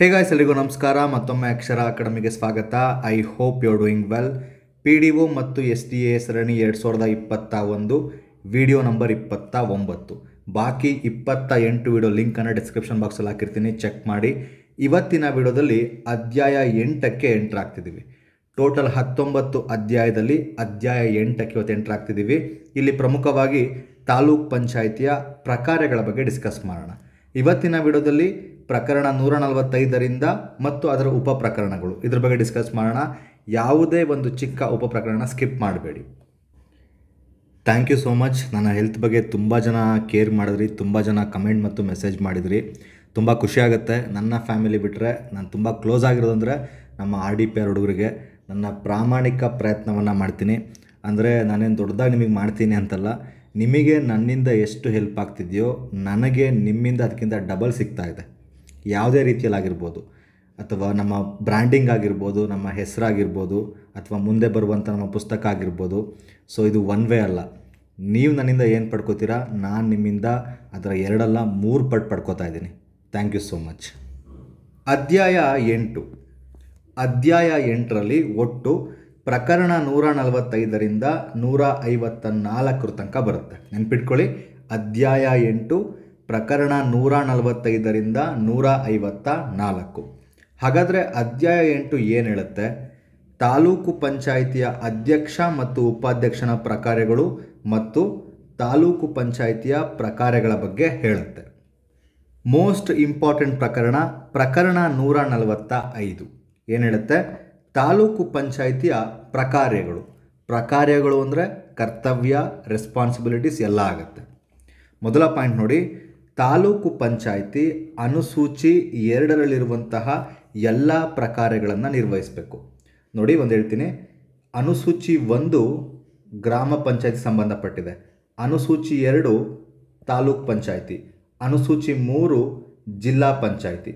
ಹೇಗ ಎಲ್ಲರಿಗೂ ನಮಸ್ಕಾರ ಮತ್ತೊಮ್ಮೆ ಅಕ್ಷರ ಅಕಾಡೆಮಿಗೆ ಸ್ವಾಗತ I hope you doing well P D O ಮತ್ತು ಎಸ್ ಡಿ ಎ ಸರಣಿ ಎರಡು ಸಾವಿರದ ಇಪ್ಪತ್ತ ಒಂದು ವಿಡಿಯೋ ನಂಬರ್ ಇಪ್ಪತ್ತ ಒಂಬತ್ತು ಬಾಕಿ ಇಪ್ಪತ್ತ ಎಂಟು ವಿಡಿಯೋ ಲಿಂಕನ್ನು ಡಿಸ್ಕ್ರಿಪ್ಷನ್ ಬಾಕ್ಸಲ್ಲಿ ಹಾಕಿರ್ತೀನಿ ಚೆಕ್ ಮಾಡಿ ಇವತ್ತಿನ ವಿಡಿಯೋದಲ್ಲಿ ಅಧ್ಯಾಯ ಎಂಟಕ್ಕೆ ಎಂಟ್ರ್ ಆಗ್ತಿದ್ದೀವಿ ಟೋಟಲ್ ಹತ್ತೊಂಬತ್ತು ಅಧ್ಯಾಯದಲ್ಲಿ ಅಧ್ಯಾಯ ಎಂಟಕ್ಕೆ ಇವತ್ತು ಎಂಟ್ರ್ ಆಗ್ತಿದ್ದೀವಿ ಇಲ್ಲಿ ಪ್ರಮುಖವಾಗಿ ತಾಲೂಕ್ ಪಂಚಾಯಿತಿಯ ಪ್ರಕಾರಗಳ ಬಗ್ಗೆ ಡಿಸ್ಕಸ್ ಮಾಡೋಣ ಇವತ್ತಿನ ವಿಡಿಯೋದಲ್ಲಿ ಪ್ರಕರಣ ನೂರ ನಲವತ್ತೈದರಿಂದ ಮತ್ತು ಅದರ ಉಪ ಪ್ರಕರಣಗಳು ಇದ್ರ ಬಗ್ಗೆ ಡಿಸ್ಕಸ್ ಮಾಡೋಣ ಯಾವುದೇ ಒಂದು ಚಿಕ್ಕ ಉಪ ಪ್ರಕರಣ ಸ್ಕಿಪ್ ಮಾಡಬೇಡಿ ಥ್ಯಾಂಕ್ ಯು ಸೋ ಮಚ್ ನನ್ನ ಹೆಲ್ತ್ ಬಗ್ಗೆ ತುಂಬ ಜನ ಕೇರ್ ಮಾಡಿದ್ರಿ ತುಂಬ ಜನ ಕಮೆಂಟ್ ಮತ್ತು ಮೆಸೇಜ್ ಮಾಡಿದ್ರಿ ತುಂಬ ಖುಷಿಯಾಗುತ್ತೆ ನನ್ನ ಫ್ಯಾಮಿಲಿ ಬಿಟ್ಟರೆ ನಾನು ತುಂಬ ಕ್ಲೋಸ್ ಆಗಿರೋದಂದರೆ ನಮ್ಮ ಆರ್ ಡಿ ಪಿ ಆರ್ ಹುಡುಗರಿಗೆ ನನ್ನ ಪ್ರಾಮಾಣಿಕ ಪ್ರಯತ್ನವನ್ನು ಮಾಡ್ತೀನಿ ಅಂದರೆ ನಾನೇನು ದೊಡ್ಡದಾಗಿ ನಿಮಗೆ ಮಾಡ್ತೀನಿ ಅಂತಲ್ಲ ನಿಮಗೆ ನನ್ನಿಂದ ಎಷ್ಟು ಹೆಲ್ಪ್ ಆಗ್ತಿದೆಯೋ ನನಗೆ ನಿಮ್ಮಿಂದ ಅದಕ್ಕಿಂತ ಡಬಲ್ ಸಿಗ್ತಾ ಇದೆ ಯಾವುದೇ ಆಗಿರ್ಬೋದು ಅಥವಾ ನಮ್ಮ ಬ್ರ್ಯಾಂಡಿಂಗ್ ಆಗಿರ್ಬೋದು ನಮ್ಮ ಹೆಸರಾಗಿರ್ಬೋದು ಅಥವಾ ಮುಂದೆ ಬರುವಂಥ ನಮ್ಮ ಪುಸ್ತಕ ಆಗಿರ್ಬೋದು ಸೊ ಇದು ಒನ್ ವೇ ಅಲ್ಲ ನೀವು ನನ್ನಿಂದ ಏನು ಪಡ್ಕೋತೀರಾ ನಾನು ನಿಮ್ಮಿಂದ ಅದರ ಎರಡಲ್ಲ ಮೂರು ಪಟ್ಟು ಪಡ್ಕೋತಾ ಇದ್ದೀನಿ ಥ್ಯಾಂಕ್ ಯು ಸೋ ಮಚ್ ಅಧ್ಯಾಯ ಎಂಟು ಅಧ್ಯಾಯ ಎಂಟರಲ್ಲಿ ಒಟ್ಟು ಪ್ರಕರಣ ನೂರ ನಲವತ್ತೈದರಿಂದ ನೂರ ಐವತ್ತ ನಾಲ್ಕರ ತನಕ ಬರುತ್ತೆ ನೆನ್ಪಿಟ್ಕೊಳ್ಳಿ ಅಧ್ಯಾಯ ಎಂಟು ಪ್ರಕರಣ ನೂರ ನಲವತ್ತೈದರಿಂದ ನೂರ ಐವತ್ತ ನಾಲ್ಕು ಹಾಗಾದರೆ ಅಧ್ಯಾಯ ಎಂಟು ಏನು ಹೇಳುತ್ತೆ ತಾಲೂಕು ಪಂಚಾಯಿತಿಯ ಅಧ್ಯಕ್ಷ ಮತ್ತು ಉಪಾಧ್ಯಕ್ಷನ ಪ್ರಕಾರಗಳು ಮತ್ತು ತಾಲೂಕು ಪಂಚಾಯಿತಿಯ ಪ್ರಕಾರಗಳ ಬಗ್ಗೆ ಹೇಳುತ್ತೆ ಮೋಸ್ಟ್ ಇಂಪಾರ್ಟೆಂಟ್ ಪ್ರಕರಣ ಪ್ರಕರಣ ನೂರ ನಲವತ್ತ ಐದು ಏನು ಹೇಳುತ್ತೆ ತಾಲೂಕು ಪಂಚಾಯಿತಿಯ ಪ್ರಕಾರ್ಯಗಳು ಪ್ರಕಾರ್ಯಗಳು ಅಂದರೆ ಕರ್ತವ್ಯ ರೆಸ್ಪಾನ್ಸಿಬಿಲಿಟೀಸ್ ಎಲ್ಲ ಆಗುತ್ತೆ ಮೊದಲ ಪಾಯಿಂಟ್ ನೋಡಿ ತಾಲೂಕು ಪಂಚಾಯಿತಿ ಅನುಸೂಚಿ ಎರಡರಲ್ಲಿರುವಂತಹ ಎಲ್ಲ ಪ್ರಕಾರಗಳನ್ನು ನಿರ್ವಹಿಸಬೇಕು ನೋಡಿ ಒಂದು ಹೇಳ್ತೀನಿ ಅನುಸೂಚಿ ಒಂದು ಗ್ರಾಮ ಪಂಚಾಯತಿ ಸಂಬಂಧಪಟ್ಟಿದೆ ಅನುಸೂಚಿ ಎರಡು ತಾಲೂಕ್ ಪಂಚಾಯಿತಿ ಅನುಸೂಚಿ ಮೂರು ಜಿಲ್ಲಾ ಪಂಚಾಯಿತಿ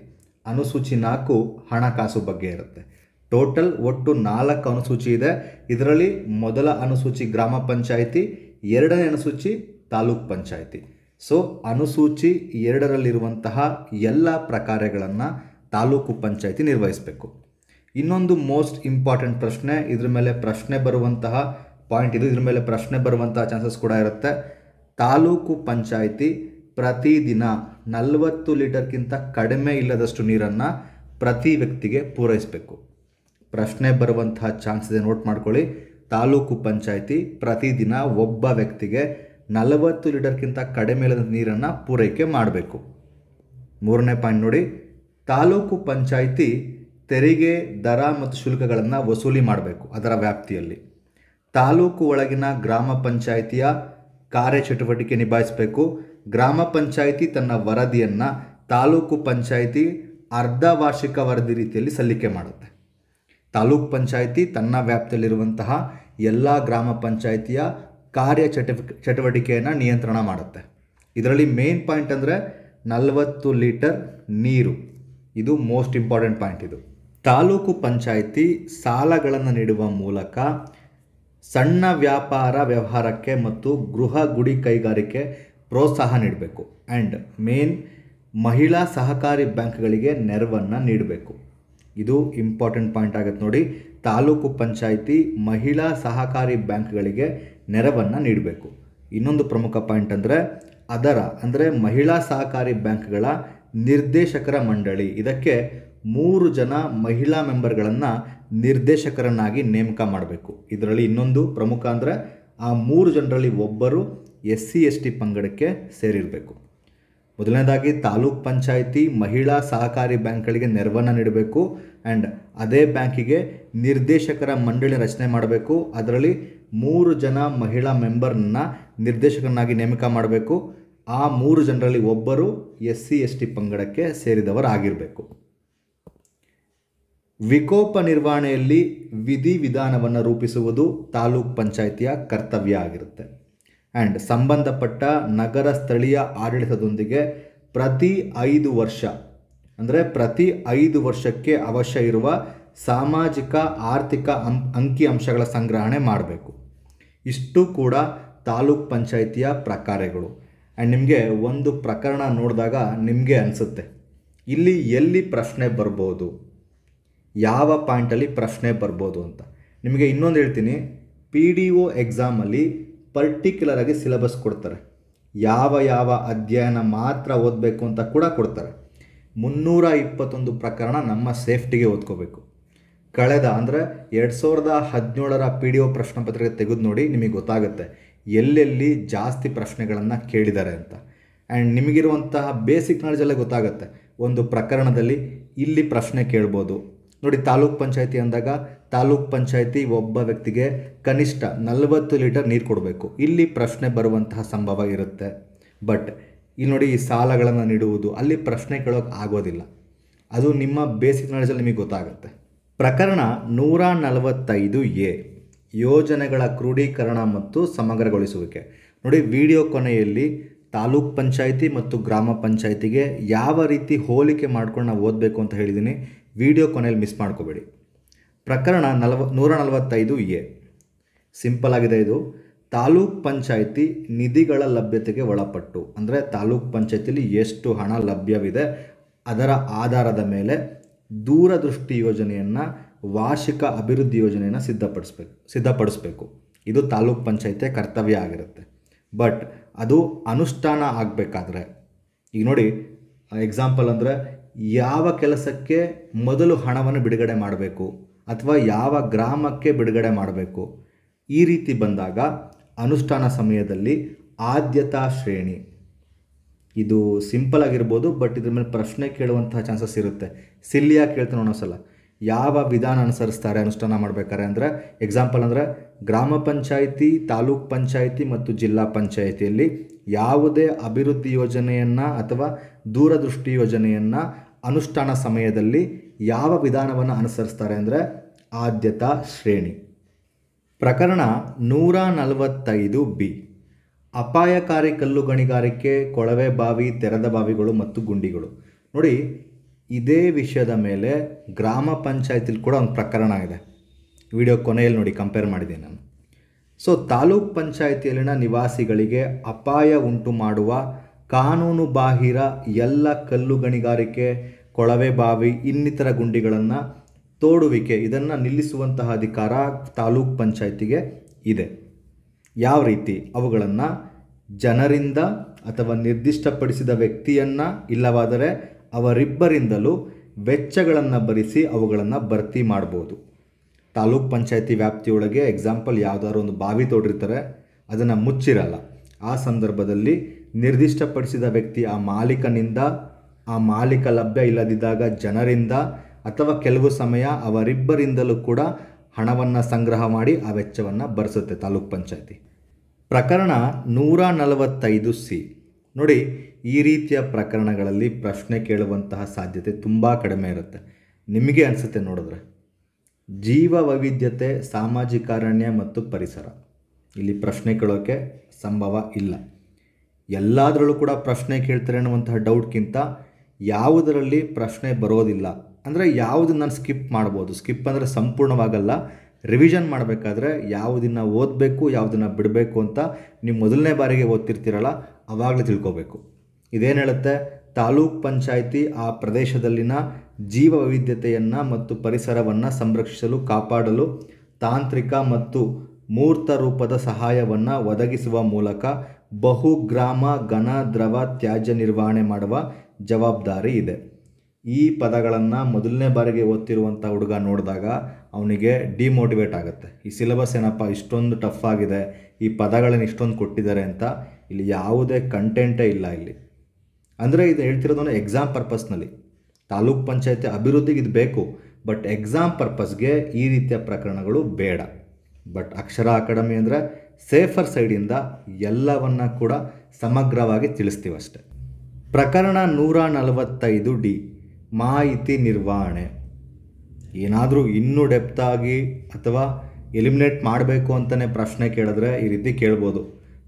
ಅನುಸೂಚಿ ನಾಲ್ಕು ಹಣಕಾಸು ಬಗ್ಗೆ ಇರುತ್ತೆ ಟೋಟಲ್ ಒಟ್ಟು ನಾಲ್ಕು ಅನುಸೂಚಿ ಇದೆ ಇದರಲ್ಲಿ ಮೊದಲ ಅನುಸೂಚಿ ಗ್ರಾಮ ಪಂಚಾಯಿತಿ ಎರಡನೇ ಅನುಸೂಚಿ ತಾಲೂಕ್ ಪಂಚಾಯಿತಿ ಸೊ ಅನುಸೂಚಿ ಎರಡರಲ್ಲಿರುವಂತಹ ಎಲ್ಲ ಪ್ರಕಾರಗಳನ್ನು ತಾಲೂಕು ಪಂಚಾಯಿತಿ ನಿರ್ವಹಿಸಬೇಕು ಇನ್ನೊಂದು ಮೋಸ್ಟ್ ಇಂಪಾರ್ಟೆಂಟ್ ಪ್ರಶ್ನೆ ಇದ್ರ ಮೇಲೆ ಪ್ರಶ್ನೆ ಬರುವಂತಹ ಪಾಯಿಂಟ್ ಇದು ಇದ್ರ ಮೇಲೆ ಪ್ರಶ್ನೆ ಬರುವಂತಹ ಚಾನ್ಸಸ್ ಕೂಡ ಇರುತ್ತೆ ತಾಲೂಕು ಪಂಚಾಯಿತಿ ಪ್ರತಿದಿನ ನಲವತ್ತು ಲೀಟರ್ಗಿಂತ ಕಡಿಮೆ ಇಲ್ಲದಷ್ಟು ನೀರನ್ನು ಪ್ರತಿ ವ್ಯಕ್ತಿಗೆ ಪೂರೈಸಬೇಕು ಪ್ರಶ್ನೆ ಬರುವಂತಹ ಚಾನ್ಸ್ ಇದೆ ನೋಟ್ ಮಾಡ್ಕೊಳ್ಳಿ ತಾಲೂಕು ಪಂಚಾಯಿತಿ ಪ್ರತಿದಿನ ಒಬ್ಬ ವ್ಯಕ್ತಿಗೆ ನಲವತ್ತು ಲೀಟರ್ಗಿಂತ ಕಡಿಮೆ ಇಲ್ಲದ ನೀರನ್ನು ಪೂರೈಕೆ ಮಾಡಬೇಕು ಮೂರನೇ ಪಾಯಿಂಟ್ ನೋಡಿ ತಾಲೂಕು ಪಂಚಾಯಿತಿ ತೆರಿಗೆ ದರ ಮತ್ತು ಶುಲ್ಕಗಳನ್ನು ವಸೂಲಿ ಮಾಡಬೇಕು ಅದರ ವ್ಯಾಪ್ತಿಯಲ್ಲಿ ತಾಲೂಕು ಒಳಗಿನ ಗ್ರಾಮ ಪಂಚಾಯಿತಿಯ ಕಾರ್ಯಚಟುವಟಿಕೆ ನಿಭಾಯಿಸಬೇಕು ಗ್ರಾಮ ಪಂಚಾಯಿತಿ ತನ್ನ ವರದಿಯನ್ನು ತಾಲೂಕು ಪಂಚಾಯಿತಿ ಅರ್ಧ ವಾರ್ಷಿಕ ವರದಿ ರೀತಿಯಲ್ಲಿ ಸಲ್ಲಿಕೆ ಮಾಡುತ್ತೆ ತಾಲೂಕು ಪಂಚಾಯಿತಿ ತನ್ನ ವ್ಯಾಪ್ತಿಯಲ್ಲಿರುವಂತಹ ಎಲ್ಲ ಗ್ರಾಮ ಪಂಚಾಯಿತಿಯ ಕಾರ್ಯ ಚಟವಿ ಚಟುವಟಿಕೆಯನ್ನು ನಿಯಂತ್ರಣ ಮಾಡುತ್ತೆ ಇದರಲ್ಲಿ ಮೇನ್ ಪಾಯಿಂಟ್ ಅಂದರೆ ನಲವತ್ತು ಲೀಟರ್ ನೀರು ಇದು ಮೋಸ್ಟ್ ಇಂಪಾರ್ಟೆಂಟ್ ಪಾಯಿಂಟ್ ಇದು ತಾಲೂಕು ಪಂಚಾಯಿತಿ ಸಾಲಗಳನ್ನು ನೀಡುವ ಮೂಲಕ ಸಣ್ಣ ವ್ಯಾಪಾರ ವ್ಯವಹಾರಕ್ಕೆ ಮತ್ತು ಗೃಹ ಗುಡಿ ಕೈಗಾರಿಕೆ ಪ್ರೋತ್ಸಾಹ ನೀಡಬೇಕು ಆ್ಯಂಡ್ ಮೇನ್ ಮಹಿಳಾ ಸಹಕಾರಿ ಬ್ಯಾಂಕ್ಗಳಿಗೆ ನೆರವನ್ನು ನೀಡಬೇಕು ಇದು ಇಂಪಾರ್ಟೆಂಟ್ ಪಾಯಿಂಟ್ ಆಗುತ್ತೆ ನೋಡಿ ತಾಲೂಕು ಪಂಚಾಯಿತಿ ಮಹಿಳಾ ಸಹಕಾರಿ ಬ್ಯಾಂಕ್ಗಳಿಗೆ ನೆರವನ್ನು ನೀಡಬೇಕು ಇನ್ನೊಂದು ಪ್ರಮುಖ ಪಾಯಿಂಟ್ ಅಂದರೆ ಅದರ ಅಂದರೆ ಮಹಿಳಾ ಸಹಕಾರಿ ಬ್ಯಾಂಕ್ಗಳ ನಿರ್ದೇಶಕರ ಮಂಡಳಿ ಇದಕ್ಕೆ ಮೂರು ಜನ ಮಹಿಳಾ ಮೆಂಬರ್ಗಳನ್ನು ನಿರ್ದೇಶಕರನ್ನಾಗಿ ನೇಮಕ ಮಾಡಬೇಕು ಇದರಲ್ಲಿ ಇನ್ನೊಂದು ಪ್ರಮುಖ ಅಂದರೆ ಆ ಮೂರು ಜನರಲ್ಲಿ ಒಬ್ಬರು ಎಸ್ ಸಿ ಎಸ್ ಟಿ ಪಂಗಡಕ್ಕೆ ಸೇರಿರಬೇಕು ಮೊದಲನೇದಾಗಿ ತಾಲೂಕ್ ಪಂಚಾಯಿತಿ ಮಹಿಳಾ ಸಹಕಾರಿ ಬ್ಯಾಂಕ್ಗಳಿಗೆ ನೆರವನ್ನು ನೀಡಬೇಕು ಆ್ಯಂಡ್ ಅದೇ ಬ್ಯಾಂಕಿಗೆ ನಿರ್ದೇಶಕರ ಮಂಡಳಿ ರಚನೆ ಮಾಡಬೇಕು ಅದರಲ್ಲಿ ಮೂರು ಜನ ಮಹಿಳಾ ಮೆಂಬರ್ನ ನಿರ್ದೇಶಕನಾಗಿ ನೇಮಕ ಮಾಡಬೇಕು ಆ ಮೂರು ಜನರಲ್ಲಿ ಒಬ್ಬರು ಎಸ್ ಸಿ ಎಸ್ ಟಿ ಪಂಗಡಕ್ಕೆ ಸೇರಿದವರಾಗಿರಬೇಕು ವಿಕೋಪ ನಿರ್ವಹಣೆಯಲ್ಲಿ ವಿಧಿವಿಧಾನವನ್ನು ರೂಪಿಸುವುದು ತಾಲೂಕ್ ಪಂಚಾಯಿತಿಯ ಕರ್ತವ್ಯ ಆಗಿರುತ್ತೆ ಆ್ಯಂಡ್ ಸಂಬಂಧಪಟ್ಟ ನಗರ ಸ್ಥಳೀಯ ಆಡಳಿತದೊಂದಿಗೆ ಪ್ರತಿ ಐದು ವರ್ಷ ಅಂದರೆ ಪ್ರತಿ ಐದು ವರ್ಷಕ್ಕೆ ಅವಶ್ಯ ಇರುವ ಸಾಮಾಜಿಕ ಆರ್ಥಿಕ ಅಂಕಿ ಅಂಶಗಳ ಸಂಗ್ರಹಣೆ ಮಾಡಬೇಕು ಇಷ್ಟು ಕೂಡ ತಾಲೂಕ್ ಪಂಚಾಯಿತಿಯ ಪ್ರಕಾರಗಳು ಆ್ಯಂಡ್ ನಿಮಗೆ ಒಂದು ಪ್ರಕರಣ ನೋಡಿದಾಗ ನಿಮಗೆ ಅನಿಸುತ್ತೆ ಇಲ್ಲಿ ಎಲ್ಲಿ ಪ್ರಶ್ನೆ ಬರ್ಬೋದು ಯಾವ ಪಾಯಿಂಟಲ್ಲಿ ಪ್ರಶ್ನೆ ಬರ್ಬೋದು ಅಂತ ನಿಮಗೆ ಇನ್ನೊಂದು ಹೇಳ್ತೀನಿ ಪಿ ಡಿ ಒ ಎಕ್ಸಾಮಲ್ಲಿ ಪರ್ಟಿಕ್ಯುಲರಾಗಿ ಸಿಲೆಬಸ್ ಕೊಡ್ತಾರೆ ಯಾವ ಯಾವ ಅಧ್ಯಯನ ಮಾತ್ರ ಓದಬೇಕು ಅಂತ ಕೂಡ ಕೊಡ್ತಾರೆ ಮುನ್ನೂರ ಇಪ್ಪತ್ತೊಂದು ಪ್ರಕರಣ ನಮ್ಮ ಸೇಫ್ಟಿಗೆ ಓದ್ಕೋಬೇಕು ಕಳೆದ ಅಂದರೆ ಎರಡು ಸಾವಿರದ ಹದಿನೇಳರ ಪಿ ಡಿ ಒ ಪ್ರಶ್ನೆ ಪತ್ರಿಕೆ ತೆಗೆದು ನೋಡಿ ನಿಮಗೆ ಗೊತ್ತಾಗುತ್ತೆ ಎಲ್ಲೆಲ್ಲಿ ಜಾಸ್ತಿ ಪ್ರಶ್ನೆಗಳನ್ನು ಕೇಳಿದ್ದಾರೆ ಅಂತ ಆ್ಯಂಡ್ ನಿಮಗಿರುವಂತಹ ಬೇಸಿಕ್ ನಾಲೆಜ್ ಗೊತ್ತಾಗುತ್ತೆ ಒಂದು ಪ್ರಕರಣದಲ್ಲಿ ಇಲ್ಲಿ ಪ್ರಶ್ನೆ ಕೇಳ್ಬೋದು ನೋಡಿ ತಾಲೂಕ್ ಪಂಚಾಯತಿ ಅಂದಾಗ ತಾಲೂಕ್ ಪಂಚಾಯತಿ ಒಬ್ಬ ವ್ಯಕ್ತಿಗೆ ಕನಿಷ್ಠ ನಲವತ್ತು ಲೀಟರ್ ನೀರು ಕೊಡಬೇಕು ಇಲ್ಲಿ ಪ್ರಶ್ನೆ ಬರುವಂತಹ ಸಂಭವ ಇರುತ್ತೆ ಬಟ್ ಇಲ್ಲಿ ನೋಡಿ ಈ ಸಾಲಗಳನ್ನು ನೀಡುವುದು ಅಲ್ಲಿ ಪ್ರಶ್ನೆ ಕೇಳೋಕೆ ಆಗೋದಿಲ್ಲ ಅದು ನಿಮ್ಮ ಬೇಸಿಕ್ ನಾಲೆಜಲ್ಲಿ ನಿಮಗೆ ಗೊತ್ತಾಗುತ್ತೆ ಪ್ರಕರಣ ನೂರ ನಲವತ್ತೈದು ಎ ಯೋಜನೆಗಳ ಕ್ರೋಢೀಕರಣ ಮತ್ತು ಸಮಗ್ರಗೊಳಿಸುವಿಕೆ ನೋಡಿ ವಿಡಿಯೋ ಕೊನೆಯಲ್ಲಿ ತಾಲೂಕ್ ಪಂಚಾಯಿತಿ ಮತ್ತು ಗ್ರಾಮ ಪಂಚಾಯಿತಿಗೆ ಯಾವ ರೀತಿ ಹೋಲಿಕೆ ಮಾಡ್ಕೊಂಡು ನಾವು ಓದಬೇಕು ಅಂತ ಹೇಳಿದ್ದೀನಿ ವಿಡಿಯೋ ಕೊನೆಯಲ್ಲಿ ಮಿಸ್ ಮಾಡ್ಕೋಬೇಡಿ ಪ್ರಕರಣ ನಲವ ನೂರ ನಲವತ್ತೈದು ಎ ಸಿಂಪಲ್ ಆಗಿದೆ ಇದು ತಾಲೂಕ್ ಪಂಚಾಯಿತಿ ನಿಧಿಗಳ ಲಭ್ಯತೆಗೆ ಒಳಪಟ್ಟು ಅಂದರೆ ತಾಲೂಕ್ ಪಂಚಾಯಿತಿಯಲ್ಲಿ ಎಷ್ಟು ಹಣ ಲಭ್ಯವಿದೆ ಅದರ ಆಧಾರದ ಮೇಲೆ ದೂರದೃಷ್ಟಿ ಯೋಜನೆಯನ್ನು ವಾರ್ಷಿಕ ಅಭಿವೃದ್ಧಿ ಯೋಜನೆಯನ್ನು ಸಿದ್ಧಪಡಿಸ್ಬೇಕು ಸಿದ್ಧಪಡಿಸ್ಬೇಕು ಇದು ತಾಲೂಕ್ ಪಂಚಾಯತಿಯ ಕರ್ತವ್ಯ ಆಗಿರುತ್ತೆ ಬಟ್ ಅದು ಅನುಷ್ಠಾನ ಆಗಬೇಕಾದ್ರೆ ಈಗ ನೋಡಿ ಎಕ್ಸಾಂಪಲ್ ಅಂದರೆ ಯಾವ ಕೆಲಸಕ್ಕೆ ಮೊದಲು ಹಣವನ್ನು ಬಿಡುಗಡೆ ಮಾಡಬೇಕು ಅಥವಾ ಯಾವ ಗ್ರಾಮಕ್ಕೆ ಬಿಡುಗಡೆ ಮಾಡಬೇಕು ಈ ರೀತಿ ಬಂದಾಗ ಅನುಷ್ಠಾನ ಸಮಯದಲ್ಲಿ ಆದ್ಯತಾ ಶ್ರೇಣಿ ಇದು ಸಿಂಪಲ್ ಆಗಿರ್ಬೋದು ಬಟ್ ಇದ್ರ ಮೇಲೆ ಪ್ರಶ್ನೆ ಕೇಳುವಂತಹ ಚಾನ್ಸಸ್ ಇರುತ್ತೆ ಸಿಲ್ಲಿಯಾಗಿ ಕೇಳ್ತಾನೆ ಸಲ ಯಾವ ವಿಧಾನ ಅನುಸರಿಸ್ತಾರೆ ಅನುಷ್ಠಾನ ಮಾಡ್ಬೇಕಾದ್ರೆ ಅಂದರೆ ಎಕ್ಸಾಂಪಲ್ ಅಂದರೆ ಗ್ರಾಮ ಪಂಚಾಯಿತಿ ತಾಲೂಕ್ ಪಂಚಾಯಿತಿ ಮತ್ತು ಜಿಲ್ಲಾ ಪಂಚಾಯಿತಿಯಲ್ಲಿ ಯಾವುದೇ ಅಭಿವೃದ್ಧಿ ಯೋಜನೆಯನ್ನು ಅಥವಾ ದೂರದೃಷ್ಟಿ ಯೋಜನೆಯನ್ನು ಅನುಷ್ಠಾನ ಸಮಯದಲ್ಲಿ ಯಾವ ವಿಧಾನವನ್ನು ಅನುಸರಿಸ್ತಾರೆ ಅಂದರೆ ಆದ್ಯತಾ ಶ್ರೇಣಿ ಪ್ರಕರಣ ನೂರ ನಲವತ್ತೈದು ಬಿ ಅಪಾಯಕಾರಿ ಕಲ್ಲು ಗಣಿಗಾರಿಕೆ ಕೊಳವೆ ಬಾವಿ ತೆರೆದ ಬಾವಿಗಳು ಮತ್ತು ಗುಂಡಿಗಳು ನೋಡಿ ಇದೇ ವಿಷಯದ ಮೇಲೆ ಗ್ರಾಮ ಪಂಚಾಯತಿಲಿ ಕೂಡ ಒಂದು ಪ್ರಕರಣ ಇದೆ ವಿಡಿಯೋ ಕೊನೆಯಲ್ಲಿ ನೋಡಿ ಕಂಪೇರ್ ಮಾಡಿದೆ ನಾನು ಸೊ ತಾಲೂಕ್ ಪಂಚಾಯಿತಿಯಲ್ಲಿನ ನಿವಾಸಿಗಳಿಗೆ ಅಪಾಯ ಉಂಟು ಮಾಡುವ ಕಾನೂನು ಬಾಹಿರ ಎಲ್ಲ ಕಲ್ಲು ಗಣಿಗಾರಿಕೆ ಕೊಳವೆ ಬಾವಿ ಇನ್ನಿತರ ಗುಂಡಿಗಳನ್ನು ತೋಡುವಿಕೆ ಇದನ್ನು ನಿಲ್ಲಿಸುವಂತಹ ಅಧಿಕಾರ ತಾಲೂಕ್ ಪಂಚಾಯಿತಿಗೆ ಇದೆ ಯಾವ ರೀತಿ ಅವುಗಳನ್ನು ಜನರಿಂದ ಅಥವಾ ನಿರ್ದಿಷ್ಟಪಡಿಸಿದ ವ್ಯಕ್ತಿಯನ್ನು ಇಲ್ಲವಾದರೆ ಅವರಿಬ್ಬರಿಂದಲೂ ವೆಚ್ಚಗಳನ್ನು ಭರಿಸಿ ಅವುಗಳನ್ನು ಭರ್ತಿ ಮಾಡ್ಬೋದು ತಾಲೂಕ್ ಪಂಚಾಯತಿ ವ್ಯಾಪ್ತಿಯೊಳಗೆ ಎಕ್ಸಾಂಪಲ್ ಯಾವುದಾದ್ರು ಒಂದು ಬಾವಿ ತೋಡಿರ್ತಾರೆ ಅದನ್ನು ಮುಚ್ಚಿರಲ್ಲ ಆ ಸಂದರ್ಭದಲ್ಲಿ ನಿರ್ದಿಷ್ಟಪಡಿಸಿದ ವ್ಯಕ್ತಿ ಆ ಮಾಲೀಕನಿಂದ ಆ ಮಾಲೀಕ ಲಭ್ಯ ಇಲ್ಲದಿದ್ದಾಗ ಜನರಿಂದ ಅಥವಾ ಕೆಲವು ಸಮಯ ಅವರಿಬ್ಬರಿಂದಲೂ ಕೂಡ ಹಣವನ್ನು ಸಂಗ್ರಹ ಮಾಡಿ ಆ ವೆಚ್ಚವನ್ನು ಭರಿಸುತ್ತೆ ತಾಲೂಕ್ ಪಂಚಾಯತಿ ಪ್ರಕರಣ ನೂರ ನಲವತ್ತೈದು ಸಿ ನೋಡಿ ಈ ರೀತಿಯ ಪ್ರಕರಣಗಳಲ್ಲಿ ಪ್ರಶ್ನೆ ಕೇಳುವಂತಹ ಸಾಧ್ಯತೆ ತುಂಬ ಕಡಿಮೆ ಇರುತ್ತೆ ನಿಮಗೆ ಅನಿಸುತ್ತೆ ನೋಡಿದ್ರೆ ಜೀವ ವೈವಿಧ್ಯತೆ ಸಾಮಾಜಿಕ ಅರಣ್ಯ ಮತ್ತು ಪರಿಸರ ಇಲ್ಲಿ ಪ್ರಶ್ನೆ ಕೇಳೋಕ್ಕೆ ಸಂಭವ ಇಲ್ಲ ಎಲ್ಲದರಲ್ಲೂ ಕೂಡ ಪ್ರಶ್ನೆ ಕೇಳ್ತಾರೆ ಅನ್ನುವಂತಹ ಡೌಟ್ಗಿಂತ ಯಾವುದರಲ್ಲಿ ಪ್ರಶ್ನೆ ಬರೋದಿಲ್ಲ ಅಂದರೆ ಯಾವುದನ್ನು ನಾನು ಸ್ಕಿಪ್ ಮಾಡ್ಬೋದು ಸ್ಕಿಪ್ ಅಂದರೆ ಸಂಪೂರ್ಣವಾಗಲ್ಲ ರಿವಿಷನ್ ಮಾಡಬೇಕಾದ್ರೆ ಯಾವುದನ್ನು ಓದಬೇಕು ಯಾವುದನ್ನು ಬಿಡಬೇಕು ಅಂತ ನೀವು ಮೊದಲನೇ ಬಾರಿಗೆ ಓದ್ತಿರ್ತೀರಲ್ಲ ಆವಾಗಲೇ ತಿಳ್ಕೋಬೇಕು ಇದೇನು ಹೇಳುತ್ತೆ ತಾಲೂಕ್ ಪಂಚಾಯಿತಿ ಆ ಪ್ರದೇಶದಲ್ಲಿನ ಜೀವ ವೈವಿಧ್ಯತೆಯನ್ನು ಮತ್ತು ಪರಿಸರವನ್ನು ಸಂರಕ್ಷಿಸಲು ಕಾಪಾಡಲು ತಾಂತ್ರಿಕ ಮತ್ತು ಮೂರ್ತ ರೂಪದ ಸಹಾಯವನ್ನು ಒದಗಿಸುವ ಮೂಲಕ ಗ್ರಾಮ ಘನ ದ್ರವ ತ್ಯಾಜ್ಯ ನಿರ್ವಹಣೆ ಮಾಡುವ ಜವಾಬ್ದಾರಿ ಇದೆ ಈ ಪದಗಳನ್ನು ಮೊದಲನೇ ಬಾರಿಗೆ ಓದ್ತಿರುವಂಥ ಹುಡುಗ ನೋಡಿದಾಗ ಅವನಿಗೆ ಡಿಮೋಟಿವೇಟ್ ಆಗುತ್ತೆ ಈ ಸಿಲೆಬಸ್ ಏನಪ್ಪ ಇಷ್ಟೊಂದು ಟಫ್ ಆಗಿದೆ ಈ ಪದಗಳನ್ನು ಇಷ್ಟೊಂದು ಕೊಟ್ಟಿದ್ದಾರೆ ಅಂತ ಇಲ್ಲಿ ಯಾವುದೇ ಕಂಟೆಂಟೇ ಇಲ್ಲ ಇಲ್ಲಿ ಅಂದರೆ ಇದು ಹೇಳ್ತಿರೋದನ್ನು ಎಕ್ಸಾಮ್ ಪರ್ಪಸ್ನಲ್ಲಿ ತಾಲೂಕ್ ಪಂಚಾಯತಿ ಅಭಿವೃದ್ಧಿಗೆ ಇದು ಬೇಕು ಬಟ್ ಎಕ್ಸಾಮ್ ಪರ್ಪಸ್ಗೆ ಈ ರೀತಿಯ ಪ್ರಕರಣಗಳು ಬೇಡ ಬಟ್ ಅಕ್ಷರ ಅಕಾಡೆಮಿ ಅಂದರೆ ಸೇಫರ್ ಸೈಡಿಂದ ಎಲ್ಲವನ್ನ ಕೂಡ ಸಮಗ್ರವಾಗಿ ತಿಳಿಸ್ತೀವಷ್ಟೆ ಪ್ರಕರಣ ನೂರ ನಲವತ್ತೈದು ಡಿ ಮಾಹಿತಿ ನಿರ್ವಹಣೆ ಏನಾದರೂ ಇನ್ನೂ ಡೆಪ್ತಾಗಿ ಅಥವಾ ಎಲಿಮಿನೇಟ್ ಮಾಡಬೇಕು ಅಂತಲೇ ಪ್ರಶ್ನೆ ಕೇಳಿದ್ರೆ ಈ ರೀತಿ ಕೇಳ್ಬೋದು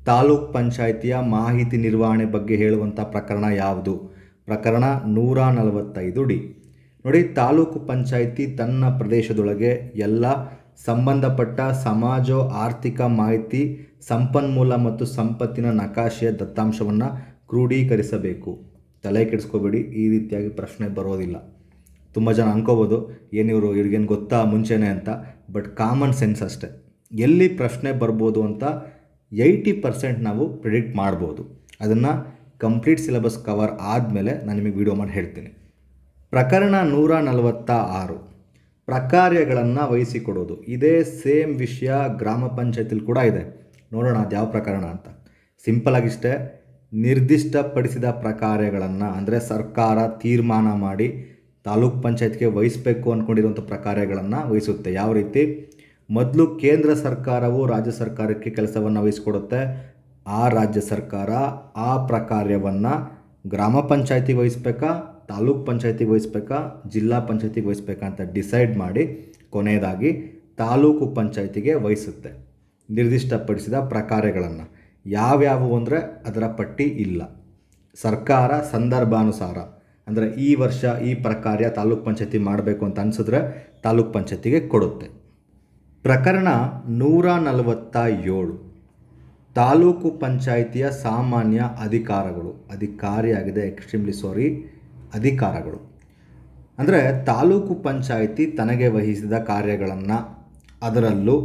ತಾಲೂಕ್ ಪಂಚಾಯಿತಿಯ ಮಾಹಿತಿ ನಿರ್ವಹಣೆ ಬಗ್ಗೆ ಹೇಳುವಂಥ ಪ್ರಕರಣ ಯಾವುದು ಪ್ರಕರಣ ನೂರ ನಲವತ್ತೈದು ಡಿ ನೋಡಿ ತಾಲೂಕು ಪಂಚಾಯಿತಿ ತನ್ನ ಪ್ರದೇಶದೊಳಗೆ ಎಲ್ಲ ಸಂಬಂಧಪಟ್ಟ ಸಮಾಜ ಆರ್ಥಿಕ ಮಾಹಿತಿ ಸಂಪನ್ಮೂಲ ಮತ್ತು ಸಂಪತ್ತಿನ ನಕಾಶೆಯ ದತ್ತಾಂಶವನ್ನು ಕ್ರೋಢೀಕರಿಸಬೇಕು ತಲೆ ಕೆಡಿಸ್ಕೋಬೇಡಿ ಈ ರೀತಿಯಾಗಿ ಪ್ರಶ್ನೆ ಬರೋದಿಲ್ಲ ತುಂಬ ಜನ ಅನ್ಕೋಬೋದು ಏನು ಇವರು ಇವ್ರಿಗೇನು ಗೊತ್ತಾ ಮುಂಚೆನೇ ಅಂತ ಬಟ್ ಕಾಮನ್ ಸೆನ್ಸ್ ಅಷ್ಟೆ ಎಲ್ಲಿ ಪ್ರಶ್ನೆ ಬರ್ಬೋದು ಅಂತ ಏಯ್ಟಿ ಪರ್ಸೆಂಟ್ ನಾವು ಪ್ರಿಡಿಕ್ಟ್ ಮಾಡ್ಬೋದು ಅದನ್ನು ಕಂಪ್ಲೀಟ್ ಸಿಲೆಬಸ್ ಕವರ್ ಆದಮೇಲೆ ನಾನು ನಿಮಗೆ ವಿಡಿಯೋ ಮಾಡಿ ಹೇಳ್ತೀನಿ ಪ್ರಕರಣ ನೂರ ನಲವತ್ತ ಆರು ಪ್ರಕಾರ್ಯಗಳನ್ನು ವಹಿಸಿಕೊಡೋದು ಇದೇ ಸೇಮ್ ವಿಷಯ ಗ್ರಾಮ ಪಂಚಾಯತಿಲಿ ಕೂಡ ಇದೆ ನೋಡೋಣ ಅದು ಯಾವ ಪ್ರಕರಣ ಅಂತ ಸಿಂಪಲ್ ಆಗಿಷ್ಟೇ ನಿರ್ದಿಷ್ಟಪಡಿಸಿದ ಪ್ರಕಾರಗಳನ್ನು ಅಂದರೆ ಸರ್ಕಾರ ತೀರ್ಮಾನ ಮಾಡಿ ತಾಲೂಕ್ ಪಂಚಾಯತ್ಗೆ ವಹಿಸಬೇಕು ಅಂದ್ಕೊಂಡಿರುವಂಥ ಪ್ರಕಾರಗಳನ್ನು ವಹಿಸುತ್ತೆ ಯಾವ ರೀತಿ ಮೊದಲು ಕೇಂದ್ರ ಸರ್ಕಾರವು ರಾಜ್ಯ ಸರ್ಕಾರಕ್ಕೆ ಕೆಲಸವನ್ನು ವಹಿಸಿಕೊಡುತ್ತೆ ಆ ರಾಜ್ಯ ಸರ್ಕಾರ ಆ ಪ್ರಕಾರ್ಯವನ್ನು ಗ್ರಾಮ ಪಂಚಾಯತಿಗೆ ವಹಿಸ್ಬೇಕಾ ತಾಲೂಕ್ ಪಂಚಾಯತಿಗೆ ವಹಿಸ್ಬೇಕಾ ಜಿಲ್ಲಾ ಪಂಚಾಯತಿಗೆ ವಹಿಸ್ಬೇಕಾ ಅಂತ ಡಿಸೈಡ್ ಮಾಡಿ ಕೊನೆಯದಾಗಿ ತಾಲೂಕು ಪಂಚಾಯತಿಗೆ ವಹಿಸುತ್ತೆ ನಿರ್ದಿಷ್ಟಪಡಿಸಿದ ಪ್ರಕಾರಗಳನ್ನು ಯಾವ್ಯಾವು ಅಂದರೆ ಅದರ ಪಟ್ಟಿ ಇಲ್ಲ ಸರ್ಕಾರ ಸಂದರ್ಭಾನುಸಾರ ಅಂದರೆ ಈ ವರ್ಷ ಈ ಪ್ರಕಾರ ತಾಲೂಕ್ ಪಂಚಾಯತಿ ಮಾಡಬೇಕು ಅಂತ ಅನಿಸಿದ್ರೆ ತಾಲೂಕ್ ಪಂಚಾಯತಿಗೆ ಕೊಡುತ್ತೆ ಪ್ರಕರಣ ನೂರ ನಲವತ್ತ ಏಳು ತಾಲೂಕು ಪಂಚಾಯಿತಿಯ ಸಾಮಾನ್ಯ ಅಧಿಕಾರಗಳು ಅಧಿಕಾರಿಯಾಗಿದೆ ಎಕ್ಸ್ಟ್ರೀಮ್ಲಿ ಸಾರಿ ಅಧಿಕಾರಗಳು ಅಂದರೆ ತಾಲೂಕು ಪಂಚಾಯಿತಿ ತನಗೆ ವಹಿಸಿದ ಕಾರ್ಯಗಳನ್ನು ಅದರಲ್ಲೂ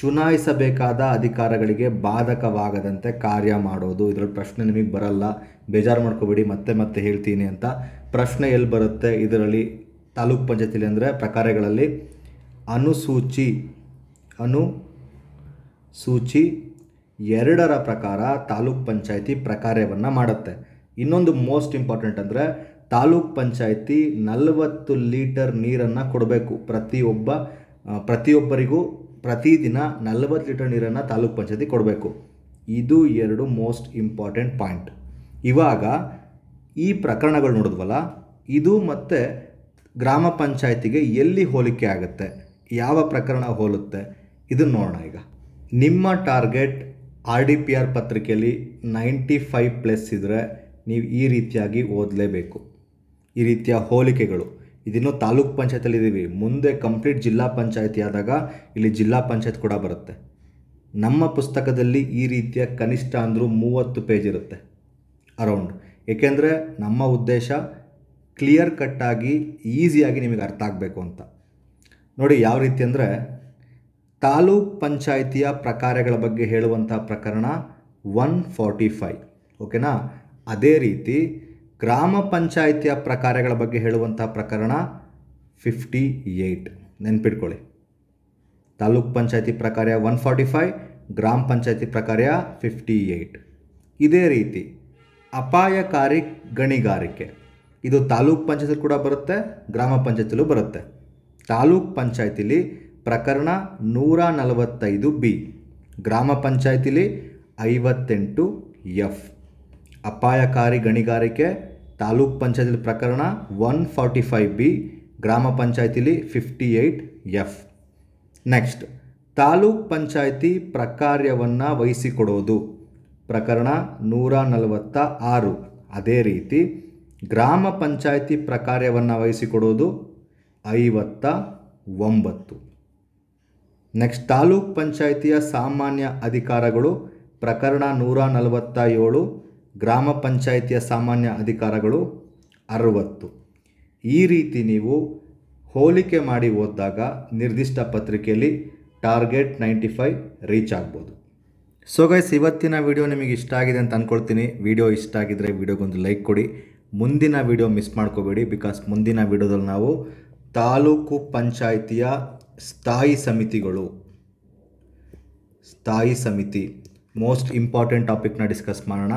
ಚುನಾಯಿಸಬೇಕಾದ ಅಧಿಕಾರಗಳಿಗೆ ಬಾಧಕವಾಗದಂತೆ ಕಾರ್ಯ ಮಾಡೋದು ಇದರಲ್ಲಿ ಪ್ರಶ್ನೆ ನಿಮಗೆ ಬರಲ್ಲ ಬೇಜಾರು ಮಾಡ್ಕೋಬೇಡಿ ಮತ್ತೆ ಮತ್ತೆ ಹೇಳ್ತೀನಿ ಅಂತ ಪ್ರಶ್ನೆ ಎಲ್ಲಿ ಬರುತ್ತೆ ಇದರಲ್ಲಿ ತಾಲೂಕ್ ಪಂಚಾಯತಿಲಿ ಅಂದರೆ ಪ್ರಕಾರಗಳಲ್ಲಿ ಅನುಸೂಚಿ ಅನುಸೂಚಿ ಎರಡರ ಪ್ರಕಾರ ತಾಲೂಕ್ ಪಂಚಾಯಿತಿ ಪ್ರಕಾರವನ್ನು ಮಾಡುತ್ತೆ ಇನ್ನೊಂದು ಮೋಸ್ಟ್ ಇಂಪಾರ್ಟೆಂಟ್ ಅಂದರೆ ತಾಲೂಕ್ ಪಂಚಾಯಿತಿ ನಲವತ್ತು ಲೀಟರ್ ನೀರನ್ನು ಕೊಡಬೇಕು ಪ್ರತಿಯೊಬ್ಬ ಪ್ರತಿಯೊಬ್ಬರಿಗೂ ಪ್ರತಿದಿನ ನಲವತ್ತು ಲೀಟರ್ ನೀರನ್ನು ತಾಲೂಕು ಪಂಚಾಯತಿ ಕೊಡಬೇಕು ಇದು ಎರಡು ಮೋಸ್ಟ್ ಇಂಪಾರ್ಟೆಂಟ್ ಪಾಯಿಂಟ್ ಇವಾಗ ಈ ಪ್ರಕರಣಗಳು ನೋಡಿದ್ವಲ್ಲ ಇದು ಮತ್ತು ಗ್ರಾಮ ಪಂಚಾಯತಿಗೆ ಎಲ್ಲಿ ಹೋಲಿಕೆ ಆಗುತ್ತೆ ಯಾವ ಪ್ರಕರಣ ಹೋಲುತ್ತೆ ಇದನ್ನು ನೋಡೋಣ ಈಗ ನಿಮ್ಮ target R D P R ಪತ್ರಿಕೆಯಲ್ಲಿ ನೈಂಟಿ ಫೈವ್ ಪ್ಲಸ್ ಇದ್ದರೆ ನೀವು ಈ ರೀತಿಯಾಗಿ ಓದಲೇಬೇಕು ಈ ರೀತಿಯ ಹೋಲಿಕೆಗಳು ಇದಿನ್ನೂ ತಾಲೂಕ್ ಪಂಚಾಯತಲ್ಲಿ ಇದ್ದೀವಿ ಮುಂದೆ ಕಂಪ್ಲೀಟ್ ಜಿಲ್ಲಾ ಪಂಚಾಯತಿ ಆದಾಗ ಇಲ್ಲಿ ಜಿಲ್ಲಾ ಪಂಚಾಯತ್ ಕೂಡ ಬರುತ್ತೆ ನಮ್ಮ ಪುಸ್ತಕದಲ್ಲಿ ಈ ರೀತಿಯ ಕನಿಷ್ಠ ಅಂದರೂ ಮೂವತ್ತು ಪೇಜ್ ಇರುತ್ತೆ ಅರೌಂಡ್ ಏಕೆಂದರೆ ನಮ್ಮ ಉದ್ದೇಶ ಕ್ಲಿಯರ್ ಕಟ್ಟಾಗಿ ಈಸಿಯಾಗಿ ನಿಮಗೆ ಅರ್ಥ ಆಗಬೇಕು ಅಂತ ನೋಡಿ ಯಾವ ರೀತಿ ಅಂದರೆ ತಾಲೂಕ್ ಪಂಚಾಯಿತಿಯ ಪ್ರಕಾರಗಳ ಬಗ್ಗೆ ಹೇಳುವಂಥ ಪ್ರಕರಣ ಒನ್ ಫಾರ್ಟಿ ಫೈವ್ ಓಕೆನಾ ಅದೇ ರೀತಿ ಗ್ರಾಮ ಪಂಚಾಯಿತಿಯ ಪ್ರಕಾರಗಳ ಬಗ್ಗೆ ಹೇಳುವಂಥ ಪ್ರಕರಣ ಫಿಫ್ಟಿ ಏಯ್ಟ್ ನೆನ್ಪಿಟ್ಕೊಳ್ಳಿ ತಾಲೂಕ್ ಪಂಚಾಯತಿ ಪ್ರಕಾರ ಒನ್ ಫಾರ್ಟಿ ಫೈವ್ ಗ್ರಾಮ ಪಂಚಾಯತಿ ಪ್ರಕಾರ ಫಿಫ್ಟಿ ಏಯ್ಟ್ ಇದೇ ರೀತಿ ಅಪಾಯಕಾರಿ ಗಣಿಗಾರಿಕೆ ಇದು ತಾಲೂಕ್ ಪಂಚಾಯತಿ ಕೂಡ ಬರುತ್ತೆ ಗ್ರಾಮ ಪಂಚಾಯತಿಲೂ ಬರುತ್ತೆ ತಾಲೂಕ್ ಪಂಚಾಯತಿಲಿ ಪ್ರಕರಣ ನೂರ ನಲವತ್ತೈದು ಬಿ ಗ್ರಾಮ ಪಂಚಾಯತಿಲಿ ಐವತ್ತೆಂಟು ಎಫ್ ಅಪಾಯಕಾರಿ ಗಣಿಗಾರಿಕೆ ತಾಲೂಕ್ ಪಂಚಾಯತಿಲಿ ಪ್ರಕರಣ ಒನ್ ಫಾರ್ಟಿ ಫೈವ್ ಬಿ ಗ್ರಾಮ ಪಂಚಾಯತಿಲಿ fifty eight F next taluk panchayat ಪ್ರಕಾರ್ಯವನ್ನು ವಹಿಸಿಕೊಡೋದು ಪ್ರಕರಣ ನೂರ ನಲವತ್ತ ಆರು ಅದೇ ರೀತಿ ಗ್ರಾಮ ಪಂಚಾಯತಿ ಪ್ರಕಾರ್ಯವನ್ನು ವಹಿಸಿಕೊಡೋದು ಐವತ್ತ ಒಂಬತ್ತು ನೆಕ್ಸ್ಟ್ ತಾಲೂಕ್ ಪಂಚಾಯಿತಿಯ ಸಾಮಾನ್ಯ ಅಧಿಕಾರಗಳು ಪ್ರಕರಣ ನೂರ ನಲವತ್ತ ಏಳು ಗ್ರಾಮ ಪಂಚಾಯಿತಿಯ ಸಾಮಾನ್ಯ ಅಧಿಕಾರಗಳು ಅರವತ್ತು ಈ ರೀತಿ ನೀವು ಹೋಲಿಕೆ ಮಾಡಿ ಓದಿದಾಗ ನಿರ್ದಿಷ್ಟ ಪತ್ರಿಕೆಯಲ್ಲಿ ಟಾರ್ಗೆಟ್ ನೈಂಟಿ ಫೈವ್ ರೀಚ್ ಆಗ್ಬೋದು ಸೊ ಗೈಸ್ ಇವತ್ತಿನ ವಿಡಿಯೋ ನಿಮಗೆ ಇಷ್ಟ ಆಗಿದೆ ಅಂತ ಅಂದ್ಕೊಳ್ತೀನಿ ವಿಡಿಯೋ ಇಷ್ಟ ಆಗಿದ್ದರೆ ವಿಡಿಯೋಗೊಂದು ಲೈಕ್ ಕೊಡಿ ಮುಂದಿನ ವಿಡಿಯೋ ಮಿಸ್ ಮಾಡ್ಕೋಬೇಡಿ ಬಿಕಾಸ್ ಮುಂದಿನ ವಿಡಿಯೋದಲ್ಲಿ ನಾವು ತಾಲೂಕು ಪಂಚಾಯಿತಿಯ ಸ್ಥಾಯಿ ಸಮಿತಿಗಳು ಸ್ಥಾಯಿ ಸಮಿತಿ ಮೋಸ್ಟ್ ಇಂಪಾರ್ಟೆಂಟ್ ಟಾಪಿಕ್ನ ಡಿಸ್ಕಸ್ ಮಾಡೋಣ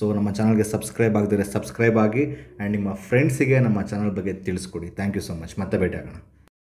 ಸೊ ನಮ್ಮ ಚಾನಲ್ಗೆ ಸಬ್ಸ್ಕ್ರೈಬ್ ಆಗದಿದ್ರೆ ಸಬ್ಸ್ಕ್ರೈಬ್ ಆಗಿ ಆ್ಯಂಡ್ ನಿಮ್ಮ ಫ್ರೆಂಡ್ಸಿಗೆ ನಮ್ಮ ಚಾನಲ್ ಬಗ್ಗೆ ತಿಳಿಸ್ಕೊಡಿ ಥ್ಯಾಂಕ್ ಯು ಸೊ ಮಚ್ ಮತ್ತೆ ಭೇಟಿ ಆಗೋಣ